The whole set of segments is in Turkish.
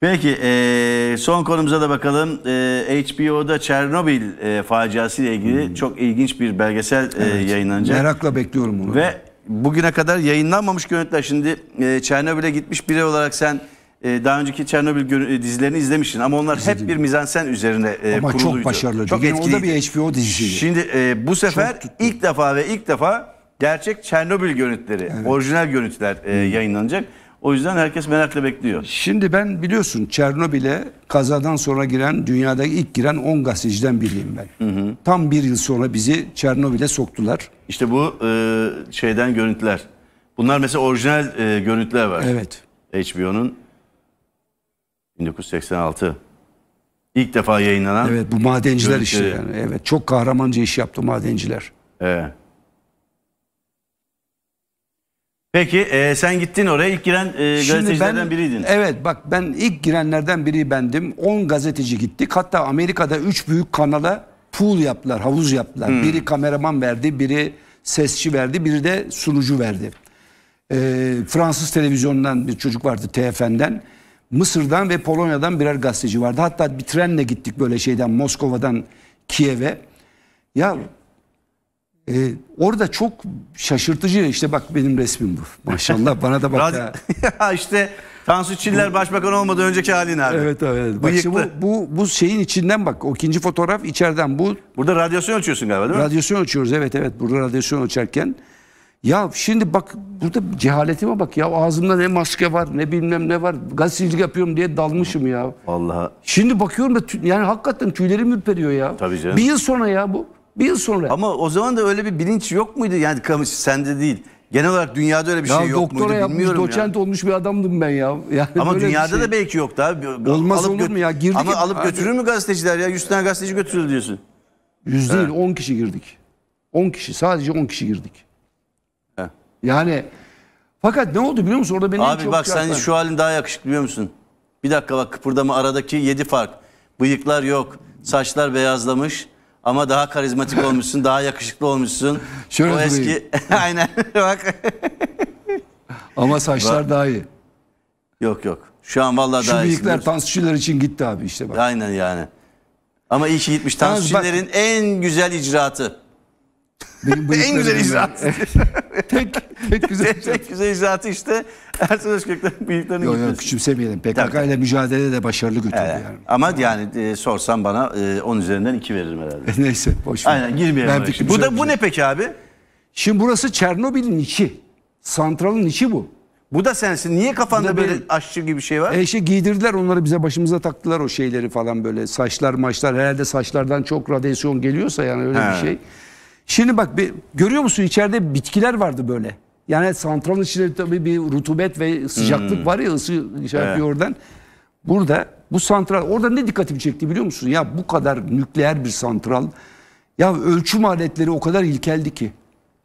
Peki e, son konumuza da bakalım. E, HBO'da Çernobil e, faciası ile ilgili hmm. çok ilginç bir belgesel e, evet, e, yayınlanacak. Merakla bekliyorum bunu. Ve bugüne kadar yayınlanmamış görüntüler. Şimdi e, Çernobil'e gitmiş biri olarak sen e, daha önceki Çernobil e, dizilerini izlemişsin ama onlar İzledim. hep bir mizansen üzerine e, ama kuruluydu. Ama çok başarılı. Çok etkili. O da bir HBO dizisiydi. Şimdi e, bu sefer ilk defa ve ilk defa gerçek Çernobil görüntüleri, evet. orijinal görüntüler e, hmm. yayınlanacak. O yüzden herkes merakla bekliyor. Şimdi ben biliyorsun Çernobil'e kazadan sonra giren dünyadaki ilk giren 10 gazeteciden biriyim ben. Hı hı. Tam bir yıl sonra bizi Çernobil'e soktular. İşte bu e, şeyden görüntüler. Bunlar mesela orijinal e, görüntüler var. Evet. HBO'nun 1986 ilk defa yayınlanan. Evet bu madenciler işi. yani. Evet çok kahramanca iş yaptı madenciler. Evet. Peki e, sen gittin oraya ilk giren e, gazetecilerden ben, biriydin. Evet bak ben ilk girenlerden biri bendim. 10 gazeteci gittik. Hatta Amerika'da 3 büyük kanala pool yaptılar, havuz yaptılar. Hmm. Biri kameraman verdi, biri sesçi verdi, biri de sunucu verdi. E, Fransız televizyonundan bir çocuk vardı TFN'den. Mısır'dan ve Polonya'dan birer gazeteci vardı. Hatta bir trenle gittik böyle şeyden Moskova'dan Kiev'e. Ya ee, orada çok şaşırtıcı işte bak benim resmim bu. Maşallah bana da bak ya. ya işte Tansu Çiller başbakan olmadan önceki halin abi. Evet evet. Bak işte bu, bu, bu şeyin içinden bak. O ikinci fotoğraf içeriden bu. Burada radyasyon ölçüyorsun galiba değil mi? Radyasyon ölçüyoruz evet evet. Burada radyasyon ölçerken. Ya şimdi bak burada cehaletime bak ya ağzımda ne maske var ne bilmem ne var gazetecilik yapıyorum diye dalmışım ya. Allah Şimdi bakıyorum da yani hakikaten tüylerim ürperiyor ya. Tabii canım. Bir yıl sonra ya bu. Bir yıl sonra. Ama o zaman da öyle bir bilinç yok muydu? Yani kamış sende değil. Genel olarak dünyada öyle bir şey ya şey yok muydu yapmış, bilmiyorum doçent ya. doçent olmuş bir adamdım ben ya. Yani ama dünyada şey. da belki yok daha. Olmaz alıp olur mu ya? Girdik ama alıp abi. götürür mü gazeteciler ya? 100 tane gazeteci götürür diyorsun. Yüz değil on kişi girdik. On kişi sadece on kişi girdik. He. Yani fakat ne oldu biliyor musun? Orada beni Abi bak sen şu halin daha yakışıklı biliyor musun? Bir dakika bak kıpırdama aradaki yedi fark. Bıyıklar yok. Saçlar beyazlamış. Ama daha karizmatik olmuşsun, daha yakışıklı olmuşsun. Şöyle o durayım. eski aynen bak. Ama saçlar daha iyi. Yok yok. Şu an vallahi Şu daha Şu büyükler biliyor için gitti abi işte bak. Aynen yani. Ama iyi ki gitmiş. Yalnız en güzel icraatı. Benim en güzel icraatı. tek, tek güzel icraatı. tek güzel icraatı işte Ertuğrul Özkök'ten bıyıklarını yok, yok, küçümsemeyelim. PKK ile mücadele de başarılı götürdü evet. yani. Ama yani e, sorsan bana 10 e, üzerinden 2 veririm herhalde. Neyse boş ver. Aynen girmeyelim. Ben bu da bu ne peki abi? Şimdi burası Çernobil'in içi. Santralın içi bu. Bu da sensin. Niye kafanda böyle benim, aşçı gibi bir şey var? E işte giydirdiler onları bize başımıza taktılar o şeyleri falan böyle. Saçlar maçlar herhalde saçlardan çok radyasyon geliyorsa yani öyle He. bir şey. Şimdi bak bir, görüyor musun içeride bitkiler vardı böyle. Yani santralın içinde tabii bir rutubet ve sıcaklık hmm. var ya ısı şey evet. oradan. Burada bu santral orada ne dikkatimi çekti biliyor musun? Ya bu kadar nükleer bir santral ya ölçüm aletleri o kadar ilkeldi ki.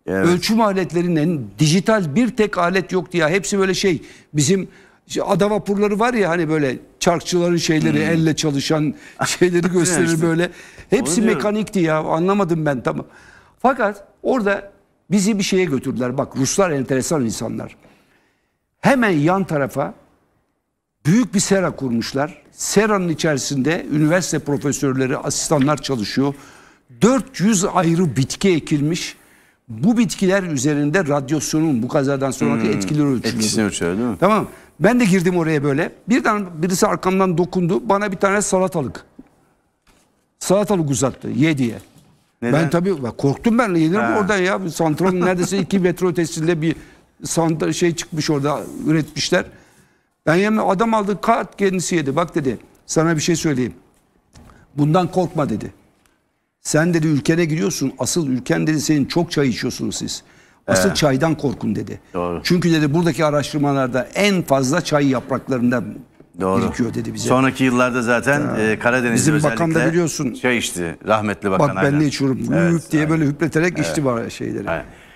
Evet. Ölçüm aletlerinin dijital bir tek alet yoktu ya. Hepsi böyle şey bizim ada vapurları var ya hani böyle çarkçıların şeyleri hmm. elle çalışan şeyleri gösterir işte. böyle. Hepsi mekanikti ya anlamadım ben tamam. Fakat orada bizi bir şeye götürdüler. Bak Ruslar enteresan insanlar. Hemen yan tarafa büyük bir sera kurmuşlar. Seranın içerisinde üniversite profesörleri, asistanlar çalışıyor. 400 ayrı bitki ekilmiş. Bu bitkiler üzerinde radyasyonun bu kazadan sonraki hmm, etkileri ölçülüyor. Etkisini ölçüyor değil mi? Tamam. Ben de girdim oraya böyle. Birden birisi arkamdan dokundu. Bana bir tane salatalık. Salatalık uzattı. Ye diye. Neden? Ben tabii korktum ben. Yedim orada ya. Santral neredeyse iki metre ötesinde bir santa, şey çıkmış orada üretmişler. Ben yani adam aldı kart kendisi yedi. Bak dedi sana bir şey söyleyeyim. Bundan korkma dedi. Sen dedi ülkene gidiyorsun. Asıl ülken dedi senin çok çay içiyorsunuz siz. Asıl ee, çaydan korkun dedi. Doğru. Çünkü dedi buradaki araştırmalarda en fazla çay yapraklarından. Doğru. birikiyor dedi bize. Sonraki yıllarda zaten e, Karadeniz Bizim özellikle bakan da biliyorsun. şey içti rahmetli bakan. Bak ben aynen. de içiyorum. Evet, Hüp diye aynen. böyle hüpleterek evet. içti bari şeyleri. Aynen.